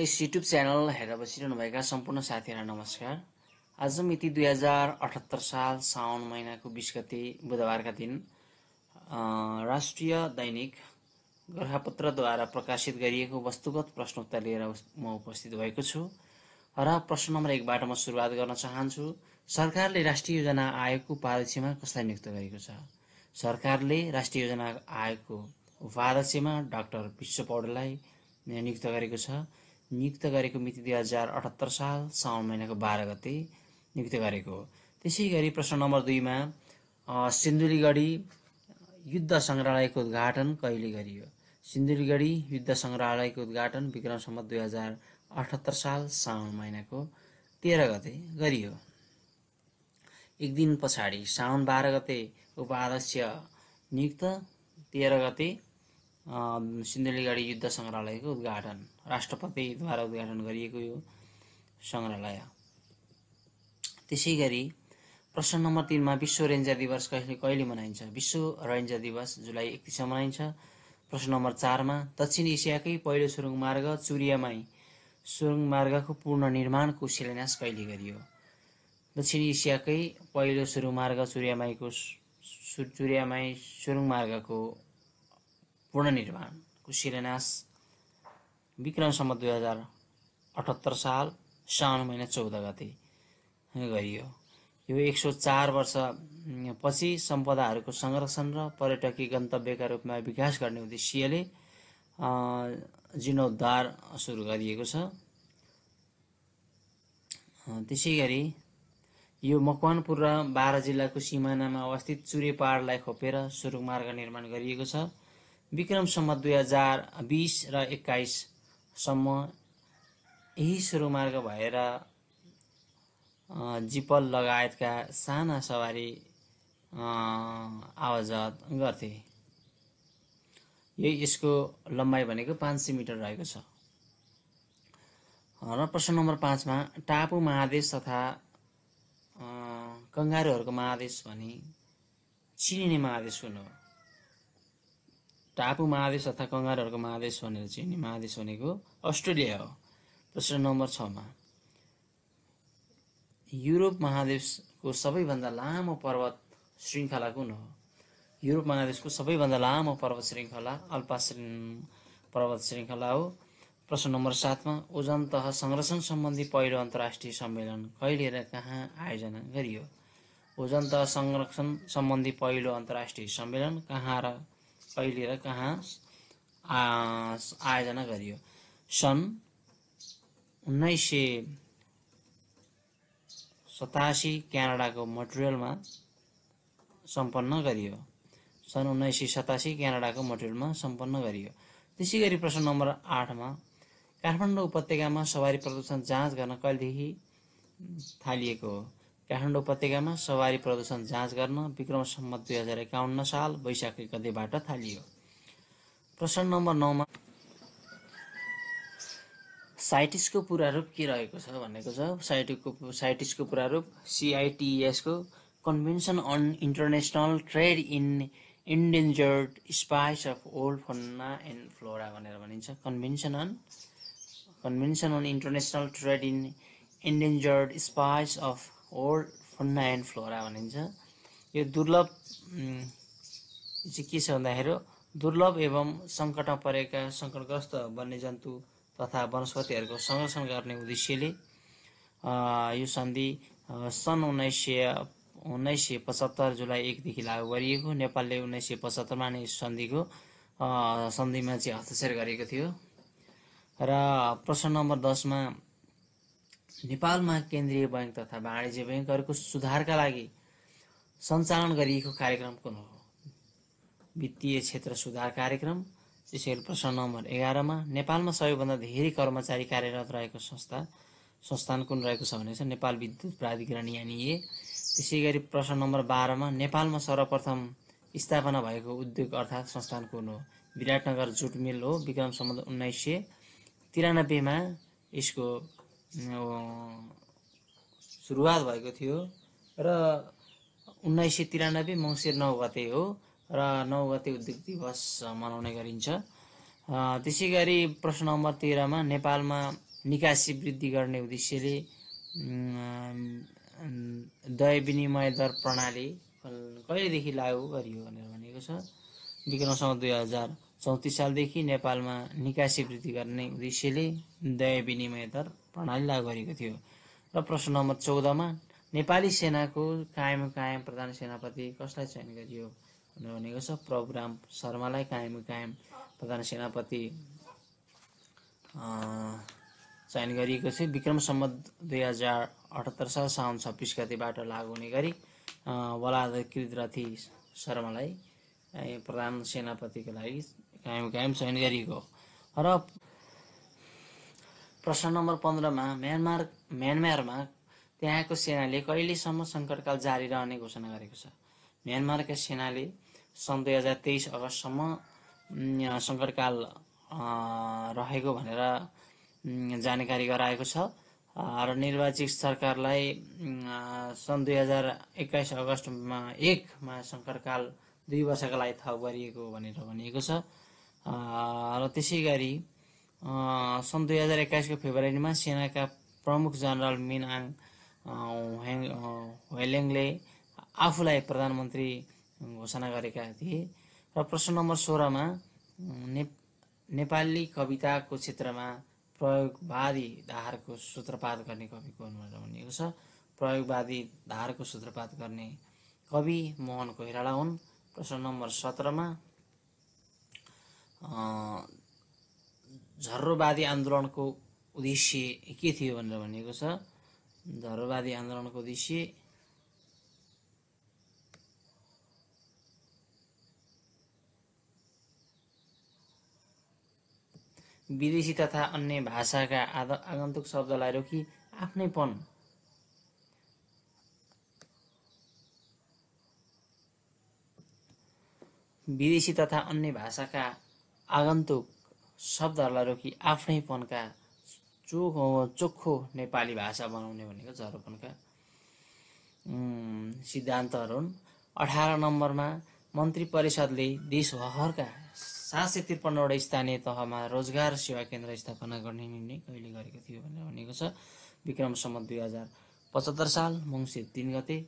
यस YouTube channel हेरेर बसिरहनुभएका सम्पूर्ण साथीहरूलाई नमस्कार आज मिति दुई हजार अठहत्तर साल साउन महिनाको बिस गते बुधबारका दिन राष्ट्रिय दैनिक द्वारा प्रकाशित गरिएको वस्तुगत प्रश्नोत्तर लिएर म उपस्थित भएको छु र प्रश्न नम्बर एकबाट म सुरुवात गर्न चाहन्छु सरकारले राष्ट्रिय योजना आयोगको उपाध्यक्षमा कसलाई नियुक्त गरेको छ सरकारले राष्ट्रिय योजना आयोगको उपाध्यक्षमा डाक्टर विश्व पौडेललाई नियुक्त गरेको छ नियुक्त गरेको मिति दुई हजार अठहत्तर साल साउन महिनाको बाह्र गते नियुक्त गरेको हो त्यसै गरी प्रश्न नम्बर दुईमा सिन्धुलीगढी युद्ध सङ्ग्रहालयको उद्घाटन कहिले गरियो सिन्धुलीगढी युद्ध सङ्ग्रहालयको उद्घाटन विक्रमसम्म दुई हजार अठहत्तर साल साउन महिनाको तेह्र गते गरियो एक दिन पछाडि साउन बाह्र गते उपाध्यक्ष नियुक्त तेह्र गते सिन्धुलीगढी युद्ध सङ्ग्रहालयको उद्घाटन राष्ट्रपतिद्वारा उद्घाटन गरिएको यो सङ्ग्रहालय त्यसै गरी प्रश्न नम्बर तिनमा विश्व रेन्जर दिवस कहिले कहिले मनाइन्छ विश्व रेन्जर दिवस जुलाई एकतिसमा मनाइन्छ प्रश्न नम्बर चारमा दक्षिण एसियाकै पहिलो सुरुङ मार्ग चुरियामाई सुरुङ मार्गको पूर्ण निर्माणको शिलान्यास कहिले गरियो दक्षिण एसियाकै पहिलो सुरुङ मार्ग चुरियामाईको चुरियामाई सुरुङ मार्गको पुनर्निर्माणको शिलान्यास विक्रमसम्म दुई हजार अठहत्तर साल साउन महिना चौध गते गरियो यो एक सौ चार वर्षपछि सम्पदाहरूको संरक्षण र पर्यटकीय गन्तव्यका रूपमा विकास गर्ने उद्देश्यले जीर्णोद्धार सुरु गरिएको छ त्यसै गरी यो मकवानपुर र बाह्र जिल्लाको सिमानामा अवस्थित चुरे पहाडलाई खोपेर सुरुङ मार्ग निर्माण गरिएको छ विक्रमसम्म दुई हजार बिस र एक्काइससम्म यही सुरुमार्ग भएर जिपल लगायतका साना सवारी आवाजात गर्थे यही यसको लम्बाइ भनेको पाँच सय मिटर रहेको छ र प्रश्न नम्बर पाँचमा टापु महादेश तथा कङ्गारूहरूको महादेश भने चिनिने महादेश कुन हो टापु महादेश अथवा कङ्गारहरूको महादेश भनेर चिन्ने महादेश भनेको अस्ट्रेलिया हो प्रश्न नम्बर छमा युरोप महादेशको सबैभन्दा लामो पर्वत श्रृङ्खला कुन हो युरोप महादेशको सबैभन्दा लामो पर्वत श्रृङ्खला अल्पा पर्वत श्रृङ्खला हो प्रश्न नम्बर सातमा ओजन तह संरक्षण सम्बन्धी पहिलो अन्तर्राष्ट्रिय सम्मेलन कहिले र कहाँ आयोजना गरियो ओजन तह संरक्षण सम्बन्धी पहिलो अन्तर्राष्ट्रिय सम्मेलन कहाँ र कहिले र कहाँ आयोजना गरियो सन् उन्नाइस सय सतासी क्यानाडाको मटेरियलमा सम्पन्न गरियो सन् उन्नाइस सय सतासी क्यानाडाको मटेरियलमा सम्पन्न गरियो त्यसै गरी प्रश्न नम्बर आठमा काठमाडौँ उपत्यकामा सवारी प्रदूषण जाँच गर्न कहिलेदेखि थालिएको हो काठमाडौँ उपत्यकामा सवारी प्रदूषण जाँच गर्न विक्रम सम्मत दुई हजार एकाउन्न साल वैशाख एक गतेबाट थालियो प्रश्न नम्बर नौमा साइटिसको पुरा रूप के रहेको छ भनेको छ साइटिसको साइटिसको पुरा रूप सिआइटिएसको convention on international trade in endangered species of wild fauna and flora भनेर भनिन्छ convention on convention on international trade in endangered species of wild fauna and flora भनिन्छ यो दुर्लभ चाहिँ के छ भन्दाखेरि दुर्लभ एवं सङ्कटमा परेका सङ्कटग्रस्त वन्यजन्तु तथा वनस्पतिहरूको संरक्षण गर्ने उद्देश्यले यो सन्धि सन् उन्नाइस सय उन्नाइस सय पचहत्तर जुलाई एकदेखि लागू गरिएको नेपालले उन्नाइस सय पचहत्तरमा नै सन्धिको सन्धिमा चाहिँ हस्ताक्षर गरेको थियो र प्रश्न नम्बर दसमा नेपालमा केन्द्रीय बैङ्क तथा वाणिज्य ब्याङ्कहरूको सुधारका लागि सञ्चालन गरिएको कार्यक्रम कुन हो वित्तीय क्षेत्र सुधार कार्यक्रम त्यसैगरी प्रश्न नम्बर एघारमा नेपालमा सबैभन्दा धेरै कर्मचारी कार्यरत रहेको संस्था संस्थान कुन रहेको छ भने नेपाल विद्युत प्राधिकरण यानि ए त्यसै गरी प्रश्न नम्बर बाह्रमा नेपालमा सर्वप्रथम स्थापना भएको उद्योग अर्थात् संस्थान कुन हो विराटनगर जुट मिल हो विक्रम सम्बन्ध उन्नाइस सय तिरानब्बेमा यसको सुरुवात भएको थियो र उन्नाइस सय तिरानब्बे मङ्सिर नौ गते हो र नौ गते उद्योग दिवस मनाउने गरिन्छ त्यसै गरी प्रश्न नम्बर तेह्रमा नेपालमा निकासी वृद्धि गर्ने उद्देश्यले दय विनिमय दर प्रणाली कहिलेदेखि लागू गरियो भनेर भनेको छ विक्रमसँग दुई हजार चौतिस सालदेखि नेपालमा निकासी वृद्धि गर्ने उद्देश्यले दय विनिमय दर प्रणाली गरेको थियो र प्रश्न नम्बर चौधमा नेपाली सेनाको कायम कायम प्रधान सेनापति कसलाई चयन गरियो भनेर भनेको छ प्रभुराम शर्मालाई कायम कायम प्रधान सेनापति चयन गरिएको थियो विक्रम सम्म दुई हजार अठहत्तर साल साउन छब्बिस गतिबाट लागु हुने गरी वलाधिकृत रथी शर्मालाई प्रधान सेनापतिको लागि कायम कायम चयन गरिएको हो र प्रश्न नम्बर पन्ध्रमा म्यानमार म्यानमारमा त्यहाँको सेनाले कहिलेसम्म सङ्कटकाल जारी रहने घोषणा गरेको छ म्यानमारका सेनाले सन् दुई हजार तेइस अगस्तसम्म सङ्कटकाल रहेको भनेर जानकारी गराएको छ र निर्वाचित सरकारलाई सन् दुई हजार एक्काइस अगस्तमा एकमा सङ्कटकाल दुई वर्षका लागि थप गरिएको भनेर भनिएको छ र त्यसै गरी सन् दुई हजार एक्काइसको फेब्रुअरीमा सेनाका प्रमुख जनरल मिन आङ हेलेङले आफूलाई प्रधानमन्त्री घोषणा गरेका थिए र प्रश्न नम्बर सोह्रमा ने नेपाली कविताको क्षेत्रमा प्रयोगवादी धारको सूत्रपात गर्ने कविको अनुवाद भनिएको छ प्रयोगवादी धारको सूत्रपात गर्ने कवि मोहन कोइराला हुन् प्रश्न नम्बर सत्रमा झर्रोवादी आन्दोलनको उद्देश्य के थियो भनेर भनिएको छ झर्रोवादी आन्दोलनको उद्देश्य विदेशी तथा अन्य भाषाका आद आगन्तुक शब्दलाई रोकी आफ्नैपन विदेशी तथा अन्य भाषाका आगन्तुक शब्दहरूलाई रोकी आफ्नैपनका चोखो चोखो नेपाली भाषा बनाउने भनेको झरोपनका सिद्धान्तहरू हुन् अठार नम्बरमा मन्त्री परिषदले देशभरका सात सय त्रिपन्नवटा स्थानीय तहमा रोजगार सेवा केन्द्र स्थापना गर्ने निर्णय कहिले गरेको थियो भनेर भनेको छ विक्रमसम्म दुई हजार पचहत्तर साल मङ्सिर तिन गते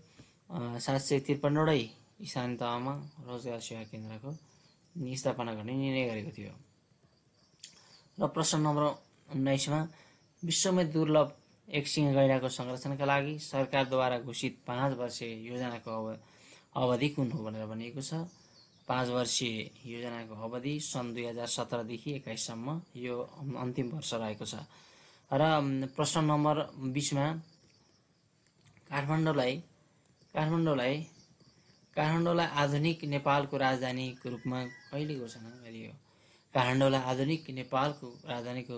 सात सय त्रिपन्नवटै स्थानीय तहमा रोजगार सेवा केन्द्रको स्थापना गर्ने निर्णय गरेको थियो र प्रश्न नम्बर उन्नाइसमा विश्वमै दुर्लभ एकसिङ गैडाको संरक्षणका लागि सरकारद्वारा घोषित पाँच वर्षीय योजनाको अव अवधि कुन हो भनेर भनिएको छ पाँच वर्षीय योजनाको अवधि सन् दुई हजार सत्रदेखि एक्काइससम्म यो अन्तिम वर्ष रहेको छ र प्रश्न नम्बर बिसमा काठमाडौँलाई काठमाडौँलाई काठमाडौँलाई आधुनिक नेपालको राजधानीको रूपमा कहिले घोषणा गरियो काठमाडौँलाई आधुनिक नेपालको राजधानीको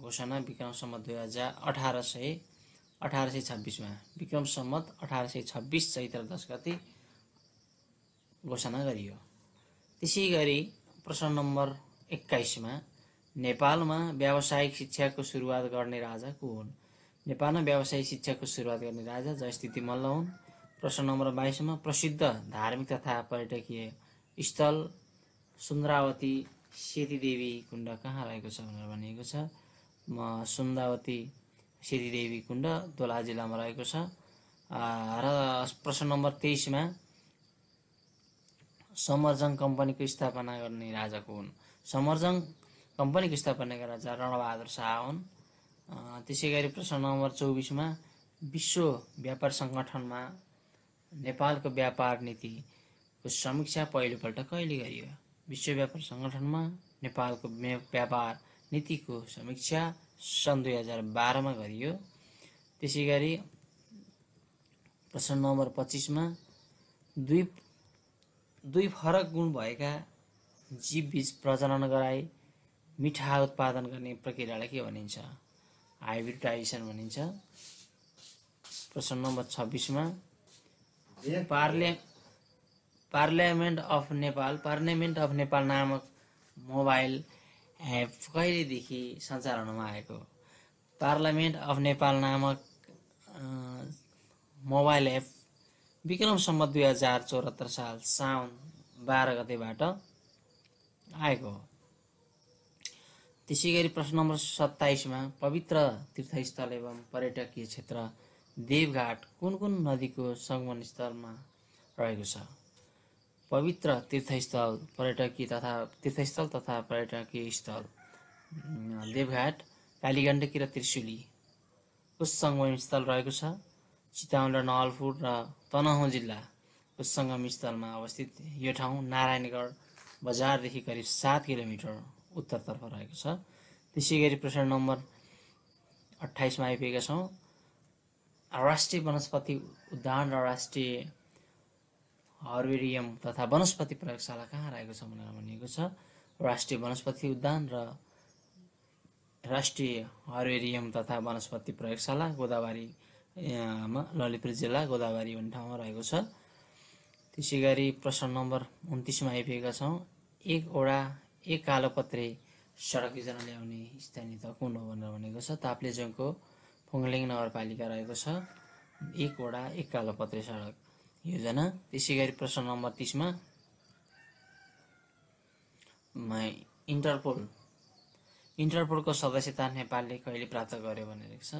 घोषणा विक्रम सम्मत दुई हजार अठार सय अठार सय छब्बिसमा विक्रम सम्मत अठार सय छब्बिस चैत्र दस गते घोषणा गरियो त्यसै गरी प्रश्न नम्बर एक्काइसमा नेपालमा व्यावसायिक शिक्षाको सुरुवात गर्ने राजा को हुन् नेपालमा व्यावसायिक शिक्षाको सुरुवात गर्ने राजा जयस्थिति मल्ल हुन् प्रश्न नम्बर बाइसमा प्रसिद्ध धार्मिक तथा पर्यटकीय स्थल सुन्द्रावती सेतीदेवी कुण्ड कहाँ रहेको छ भनेर भनिएको छ सुन्दावती सेतीदेवी कुण्ड दोला जिल्लामा रहेको छ र प्रश्न नम्बर तेइसमा समरजङ कम्पनीको स्थापना गर्ने राजा को हुन् समरजङ कम्पनीको स्थापना गर्ने राजा रणबहादुर शाह हुन् त्यसै गरी प्रश्न नम्बर चौबिसमा विश्व व्यापार सङ्गठनमा नेपालको व्यापार नीतिको समीक्षा पहिलोपल्ट कहिले गरियो विश्व व्यापार सङ्गठनमा नेपालको व्यापार नीतिको समीक्षा सन् दुई हजार बाह्रमा गरियो त्यसै गरी प्रश्न नम्बर पच्चिसमा दुई दुई फरक गुण भएका जीव जीवबीज प्रजनन गराई मिठा उत्पादन गर्ने प्रक्रियालाई के भनिन्छ हाइब्रिडाइजेसन भनिन्छ प्रश्न नम्बर छब्बिसमा पार्ले parliament of Nepal parliament of Nepal नामक मोबाइल एप कहिलेदेखि सञ्चालनमा आएको पार्लियामेन्ट अफ नेपाल नामक मोबाइल एप विक्रम दुई हजार चौहत्तर साल साउन बाह्र गतेबाट आएको हो त्यसै गरी प्रश्न नम्बर सत्ताइसमा पवित्र तीर्थस्थल एवं पर्यटकीय क्षेत्र देवघाट कुन कुन नदीको सङ्गमन स्थलमा रहेको छ पवित्र तीर्थस्थल पर्यटकीय तथा तीर्थस्थल तथा पर्यटकीय स्थल देवघाट कालीगण्डकी र त्रिशुली उस स्थल रहेको छ चितवन र नवलपुर र तनहुँ जिल्ला उस स्थलमा अवस्थित यो ठाउँ नारायणगढ बजारदेखि करिब सात किलोमिटर उत्तरतर्फ रहेको छ त्यसै गरी प्रश्न नम्बर अठाइसमा आइपुगेका छौँ राष्ट्रिय वनस्पति उद्यान र राष्ट्रिय हर्बेरियम तथा वनस्पति प्रयोगशाला कहाँ रहेको छ भनेर भनिएको छ राष्ट्रिय वनस्पति उद्यान र राष्ट्रिय हर्बेरियम तथा वनस्पति प्रयोगशाला गोदावरीमा ललितपुर जिल्ला गोदावरी भन्ने ठाउँमा रहेको छ त्यसै गरी प्रश्न नम्बर उन्तिसमा आइपुगेका छौँ एकवटा एक कालोपत्रे सडक योजना ल्याउने स्थानीय त कुन हो भनेर भनेको छ ताप्लेजोङको फुङलिङ नगरपालिका रहेको छ एकवटा एक कालोपत्रे सडक योजना त्यसै गरी प्रश्न नम्बर तिसमा इन्टरपोल इन्टरपोलको सदस्यता नेपालले कहिले प्राप्त गर्यो भनेको छ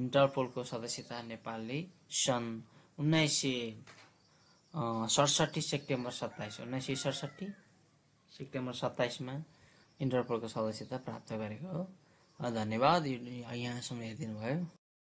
इन्टरपोलको सदस्यता नेपालले सन् उन्नाइस सय सडसठी सेप्टेम्बर सत्ताइस उन्नाइस सय सडसठी सेप्टेम्बर सत्ताइसमा इन्टरपोलको सदस्यता प्राप्त गरेको हो धन्यवाद यहाँसम्म हेरिदिनु भयो